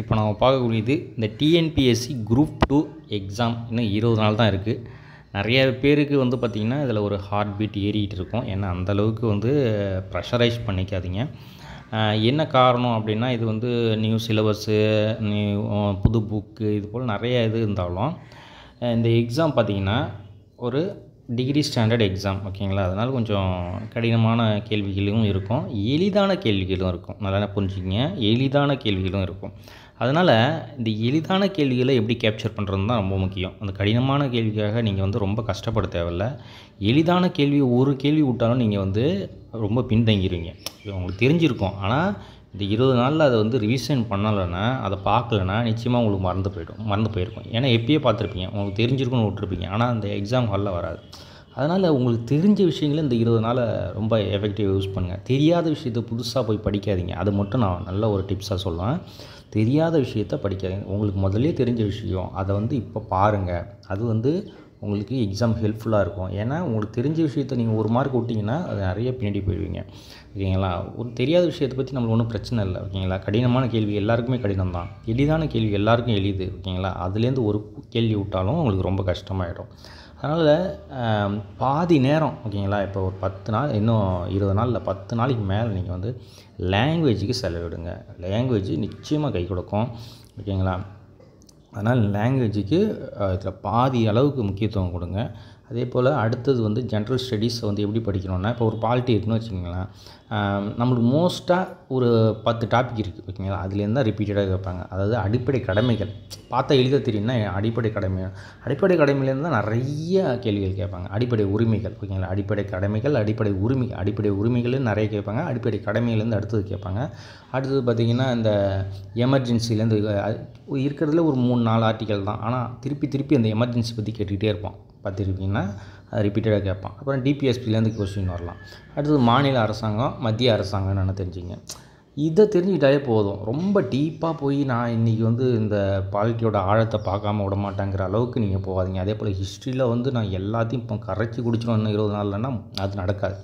இப்போ நம்ம பார்க்கக்கூடியது இந்த டிஎன்பிஎஸ்சி குரூப் டூ எக்ஸாம் இன்னும் இருபது நாள் தான் இருக்குது நிறைய பேருக்கு வந்து பார்த்திங்கன்னா இதில் ஒரு ஹார்ட் பீட் ஏறிக்கிட்டு இருக்கும் ஏன்னா அந்தளவுக்கு வந்து ப்ரெஷரைஸ் பண்ணிக்காதீங்க என்ன காரணம் அப்படின்னா இது வந்து நியூ சிலபஸ்ஸு நியூ புது புக்கு இது போல் நிறைய இது இருந்தாலும் இந்த எக்ஸாம் பார்த்திங்கன்னா ஒரு டிகிரி ஸ்டாண்டர்ட் எக்ஸாம் ஓகேங்களா அதனால் கொஞ்சம் கடினமான கேள்விகளும் இருக்கும் எளிதான கேள்விகளும் இருக்கும் நல்லா புரிஞ்சுக்கிங்க எளிதான கேள்விகளும் இருக்கும் அதனால் இந்த எளிதான கேள்விகளை எப்படி கேப்சர் பண்ணுறது தான் ரொம்ப முக்கியம் அந்த கடினமான கேள்விக்காக நீங்கள் வந்து ரொம்ப கஷ்டப்பட தேவையில்ல எளிதான கேள்வி ஒரு கேள்வி விட்டாலும் நீங்கள் வந்து ரொம்ப பின்தங்கிடுவீங்க உங்களுக்கு தெரிஞ்சிருக்கும் ஆனால் இந்த இருபது நாளில் அதை வந்து ரிவிஷன் பண்ணலைன்னா அதை பார்க்கலன்னா நிச்சயமாக உங்களுக்கு மறந்து போய்டும் மறந்து போயிருக்கும் ஏன்னா எப்பயே பார்த்துருப்பீங்க உங்களுக்கு தெரிஞ்சிருக்கும்னு விட்டுருப்பீங்க ஆனால் அந்த எக்ஸாம் ஹாலில் வராது அதனால் உங்களுக்கு தெரிஞ்ச விஷயங்களே இந்த இருபது நாளை ரொம்ப எஃபெக்டிவாக யூஸ் பண்ணுங்கள் தெரியாத விஷயத்தை புதுசாக போய் படிக்காதீங்க அது மட்டும் நான் நல்ல ஒரு டிப்ஸாக சொல்லுவேன் தெரியாத விஷயத்த படிக்காதீங்க உங்களுக்கு முதல்ல தெரிஞ்ச விஷயம் அதை வந்து இப்போ பாருங்கள் அது வந்து உங்களுக்கு எக்ஸாம் ஹெல்ப்ஃபுல்லாக இருக்கும் ஏன்னா உங்களுக்கு தெரிஞ்ச விஷயத்த நீங்கள் ஒரு மார்க் விட்டிங்கன்னா அது நிறைய பின்னாடி போயிடுவீங்க ஓகேங்களா ஒரு தெரியாத விஷயத்தை பற்றி நம்மளுக்கு ஒன்றும் பிரச்சனை இல்லை ஓகேங்களா கடினமான கேள்வி எல்லாருக்குமே கடினம் தான் எளிதான கேள்வி எல்லாருக்கும் எளிது ஓகேங்களா அதுலேருந்து ஒரு கேள்வி விட்டாலும் உங்களுக்கு ரொம்ப கஷ்டமாயிடும் அதனால் பாதி நேரம் ஓகேங்களா இப்போ ஒரு பத்து நாள் இன்னும் இருபது நாள் இல்லை பத்து நாளைக்கு மேலே நீங்கள் வந்து லாங்குவேஜுக்கு செலவிடுங்க லாங்குவேஜ் நிச்சயமாக கை கொடுக்கும் ஓகேங்களா அதனால் லாங்குவேஜுக்கு அதில் பாதி அளவுக்கு முக்கியத்துவம் கொடுங்க அதே போல் அடுத்தது வந்து ஜென்ரல் ஸ்டடீஸை வந்து எப்படி படிக்கணும்னா இப்போ ஒரு பாலிட்டி இருக்குன்னு வச்சுக்கோங்களேன் நம்மளுக்கு மோஸ்ட்டாக ஒரு பத்து டாபிக் இருக்குது ஓகேங்களா அதுலேருந்து தான் ரிப்பீட்டடாக கேட்பாங்க அதாவது அடிப்படை கடமைகள் பார்த்தா எழுத தெரியும்னா அடிப்படை கடமை அடிப்படை கடமையிலேருந்து தான் நிறைய கேள்விகள் கேட்பாங்க அடிப்படை உரிமைகள் ஓகேங்களா அடிப்படை கடமைகள் அடிப்படை உரிமை அடிப்படை உரிமைகள் நிறைய கேட்பாங்க அடிப்படை கடமைகள்லேருந்து அடுத்தது கேட்பாங்க அடுத்தது பார்த்திங்கன்னா இந்த எமர்ஜென்சிலேருந்து இருக்கிறதுல ஒரு மூணு நாலு ஆர்டிக்கல் தான் ஆனால் திருப்பி திருப்பி அந்த எமர்ஜென்சி பற்றி கேட்டுக்கிட்டே இருப்பான் பார்த்துருக்கீங்கன்னா அதை ரிப்பீட்டடாக கேட்பான் அப்புறம் டிபிஎஸ்பிலேருந்து கொஸ்டின் வரலாம் அடுத்தது மாநில அரசாங்கம் மத்திய அரசாங்கம் நான் தெரிஞ்சுங்க இதை தெரிஞ்சுக்கிட்டாலே போதும் ரொம்ப டீப்பாக போய் நான் இன்றைக்கி வந்து இந்த வாழ்க்கையோட ஆழத்தை பார்க்காம விட மாட்டேங்கிற அளவுக்கு நீங்கள் போகாதீங்க அதே போல் ஹிஸ்ட்ரியில் வந்து நான் எல்லாத்தையும் இப்போ கரைச்சி குடிச்சிடணும் இருபது நாள்லன்னா அது நடக்காது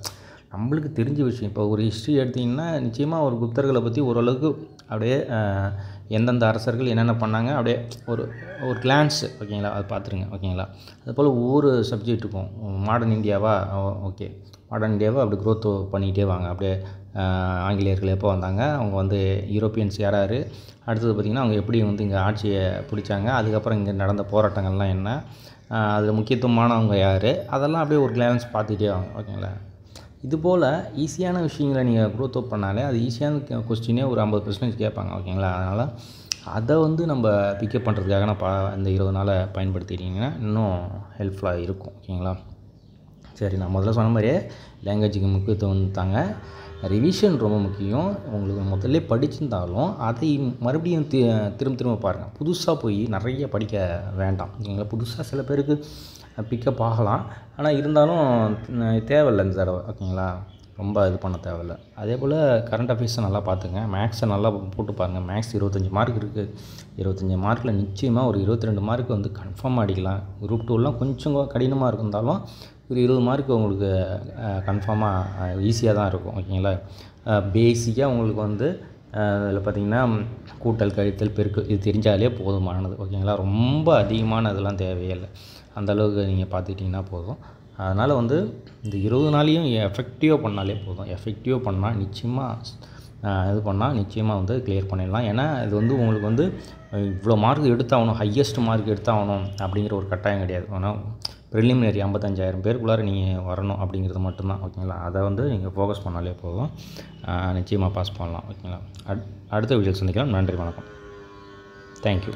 நம்மளுக்கு தெரிஞ்ச விஷயம் இப்போ ஒரு ஹிஸ்ட்ரி எடுத்திங்கன்னா நிச்சயமாக ஒரு குப்தர்களை பற்றி ஓரளவுக்கு அப்படியே எந்தெந்த அரசர்கள் என்னென்ன பண்ணாங்க அப்படியே ஒரு ஒரு கிளான்ஸு ஓகேங்களா அது பார்த்துருங்க ஓகேங்களா அதுபோல் ஒவ்வொரு சப்ஜெக்ட்டுக்கும் மாடர்ன் இந்தியாவா ஓகே மாடர்ன் இந்தியாவை அப்படி க்ரோத் பண்ணிக்கிட்டே வாங்க அப்படியே ஆங்கிலேயர்கள் எப்போ வந்தாங்க அவங்க வந்து யூரோப்பியன்ஸ் யார் யார் அடுத்தது பார்த்திங்கன்னா அவங்க எப்படி வந்து இங்கே ஆட்சியை பிடிச்சாங்க அதுக்கப்புறம் இங்கே நடந்த போராட்டங்கள்லாம் என்ன அதில் முக்கியத்துவமானவங்க யார் அதெல்லாம் அப்படியே ஒரு கிளான்ஸ் பார்த்துட்டே வாங்க ஓகேங்களா இதுபோல் ஈஸியான விஷயங்களை நீங்கள் க்ரோத் அப் பண்ணாலே அது ஈஸியான கொஸ்டினே ஒரு ஐம்பது பர்சன்டேஜ் கேட்பாங்க ஓகேங்களா அதனால் அதை வந்து நம்ம பிக்கப் பண்ணுறதுக்காக நான் பா இந்த இருபது நாளை பயன்படுத்திட்டிங்கன்னா இன்னும் ஹெல்ப்ஃபுல்லாக இருக்கும் ஓகேங்களா சரி நான் முதல்ல சொன்ன மாதிரியே லாங்குவேஜுக்கு முக்கியத்துவம் தாங்க ரிவிஷன் ரொம்ப முக்கியம் உங்களுக்கு முதல்ல படிச்சிருந்தாலும் அதை மறுபடியும் தி திரும்ப திரும்ப பாருங்கள் புதுசாக போய் நிறைய படிக்க வேண்டாம் ஓகேங்களா புதுசாக சில பேருக்கு பிக்கப் ஆகலாம் ஆனால் இருந்தாலும் தேவையில்ல இந்த தடவை ஓகேங்களா ரொம்ப இது பண்ண தேவையில்லை அதே போல் கரண்ட் அஃபேர்ஸை நல்லா பார்த்துங்க மேக்ஸை நல்லா போட்டு பாருங்கள் மேக்ஸ் இருபத்தஞ்சி மார்க் இருக்குது இருபத்தஞ்சி மார்க்கில் நிச்சயமாக ஒரு இருபத்தி ரெண்டு மார்க் வந்து கன்ஃபார்ம் அடிக்கலாம் குரூப் டூலாம் கொஞ்சம் கடினமாக இருந்தாலும் ஒரு இருபது மார்க் உங்களுக்கு கன்ஃபார்மாக ஈஸியாக தான் இருக்கும் ஓகேங்களா பேசிக்காக உங்களுக்கு வந்து அதில் பார்த்திங்கன்னா கூட்டல் கழித்தல் பெருக்கு இது தெரிஞ்சாலே போதுமானது ஓகேங்களா ரொம்ப அதிகமான இதெல்லாம் தேவையில்லை அந்தளவுக்கு நீங்கள் பார்த்துக்கிட்டிங்கன்னா போதும் அதனால் வந்து இந்த இருபது நாளையும் எஃபெக்டிவாக பண்ணாலே போதும் எஃபெக்டிவாக பண்ணால் நிச்சயமாக இது பண்ணால் நிச்சயமாக வந்து கிளியர் பண்ணிடலாம் ஏன்னா இது வந்து உங்களுக்கு வந்து இவ்வளோ மார்க் எடுத்தாகணும் ஹையஸ்ட் மார்க் எடுத்தாகணும் அப்படிங்கிற ஒரு கட்டாயம் கிடையாது ஆனால் ப்ரிலிமினரி ஐம்பத்தஞ்சாயிரம் பேருக்குள்ளார நீங்கள் வரணும் அப்படிங்கிறது மட்டும்தான் ஓகேங்களா அதை வந்து நீங்கள் ஃபோக்கஸ் பண்ணாலே போதும் நிச்சயமாக பாஸ் பண்ணலாம் ஓகேங்களா அட் அடுத்த வீடியோ சந்திக்கலாம் நன்றி வணக்கம் தேங்க்யூ